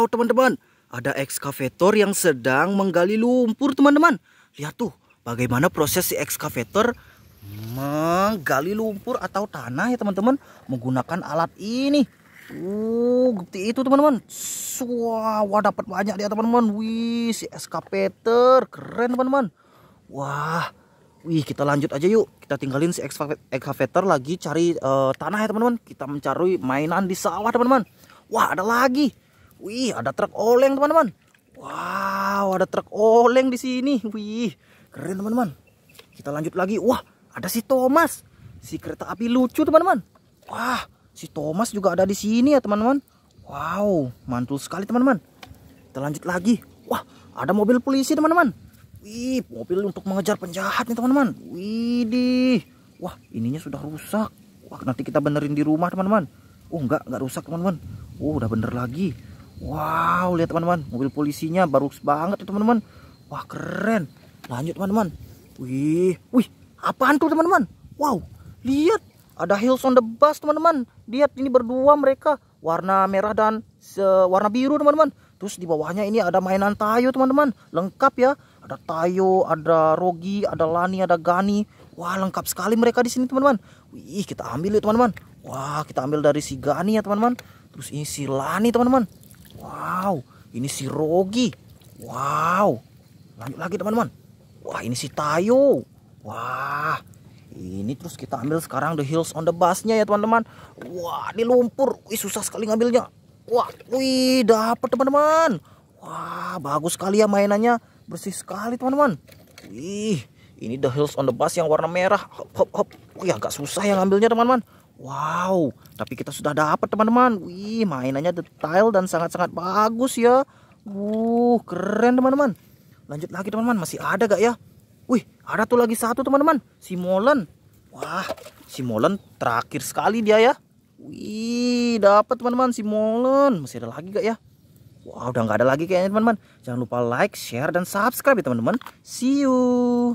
Wow teman-teman, ada ekskavator yang sedang menggali lumpur teman-teman. Lihat tuh bagaimana proses si ekskavator menggali lumpur atau tanah ya teman-teman menggunakan alat ini. Uh, bukti itu teman-teman. Wah, dapat banyak dia teman-teman. Wih, si ekskavator keren teman-teman. Wah, Wih, kita lanjut aja yuk. Kita tinggalin si ekskavator lagi cari uh, tanah ya, teman-teman. Kita mencari mainan di sawah, teman-teman. Wah, ada lagi. Wih, ada truk oleng, teman-teman. Wow, ada truk oleng di sini. Wih, keren, teman-teman. Kita lanjut lagi. Wah, ada si Thomas. Si kereta api lucu, teman-teman. Wah, si Thomas juga ada di sini ya, teman-teman. Wow, mantul sekali, teman-teman. Kita lanjut lagi. Wah, ada mobil polisi, teman-teman. Wih, mobil untuk mengejar penjahat nih, teman-teman. Widih. Wah, ininya sudah rusak. Wah, nanti kita benerin di rumah, teman-teman. Oh, enggak, enggak rusak, teman-teman. Oh, udah bener lagi. Wow, lihat teman-teman, mobil polisinya baru banget ya teman-teman. Wah, keren. Lanjut teman-teman. Wih, wih, apaan tuh teman-teman? Wow, lihat ada Hills on the bus teman-teman. Lihat ini berdua mereka warna merah dan warna biru teman-teman. Terus di bawahnya ini ada mainan tayo teman-teman. Lengkap ya. Ada tayo, ada rogi, ada lani, ada gani. Wah, lengkap sekali mereka di sini teman-teman. Wih, kita ambil ya teman-teman. Wah, kita ambil dari si gani ya teman-teman. Terus ini si lani teman-teman. Wow, ini si Rogi. Wow. Lanjut lagi teman-teman. Wah, ini si Tayo. Wah. Ini terus kita ambil sekarang the hills on the busnya ya teman-teman. Wah, ini lumpur. Wih, susah sekali ngambilnya. Wah, wih, dapat teman-teman. Wah, bagus sekali ya mainannya. Bersih sekali teman-teman. Wih, ini the hills on the bus yang warna merah. Hop, hop, hop. Wih, agak susah yang ngambilnya teman-teman. Wow, tapi kita sudah dapat teman-teman. Wih, mainannya detail dan sangat-sangat bagus ya. Uh, keren teman-teman. Lanjut lagi teman-teman, masih ada gak ya? Wih, ada tuh lagi satu teman-teman, si Molen. Wah, si Molen terakhir sekali dia ya. Wih, dapat teman-teman si Molen. Masih ada lagi gak ya? Wah, wow, udah gak ada lagi kayaknya teman-teman. Jangan lupa like, share, dan subscribe ya teman-teman. See you.